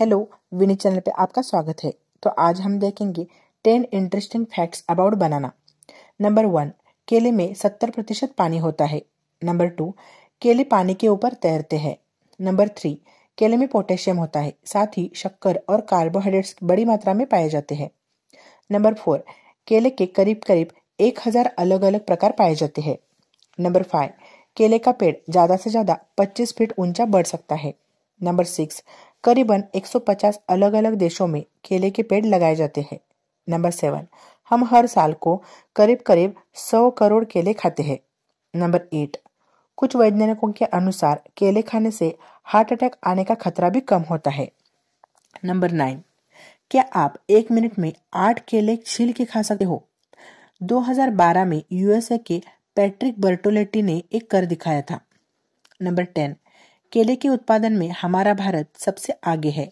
hello विनी channel पे आपका स्वागत है तो आज हम देखेंगे ten interesting facts about banana number one केले में सत्तर प्रतिशत पानी होता है नंबर टू केले पानी के ऊपर तैरते हैं नंबर थ्री केले में पोटेशियम होता है साथ ही शक्कर और कार्बोहाइड्रेट्स बड़ी मात्रा में पाए जाते हैं नंबर फोर केले के करीब करीब एक हजार अलग अलग प्रकार पाए जाते हैं नंबर फाइव केले का पेड़ ज़्यादा से ज़्यादा 25 फीट ऊंचा बढ़ सकता है नंबर सिक्स करीबन 150 अलग अलग देशों में केले के पेड़ लगाए जाते हैं नंबर सेवन हम हर साल को करीब करीब 100 करोड़ केले खाते हैं नंबर एट कुछ वैज्ञानिकों के अनुसार केले खाने से हार्ट अटैक आने का खतरा भी कम होता है नंबर नाइन क्या आप एक मिनट में आठ केले छील के खा सकते हो 2012 में यूएसए के पैट्रिक बर्टोलेटी ने एक कर दिखाया था नंबर टेन केले के उत्पादन में हमारा भारत सबसे आगे है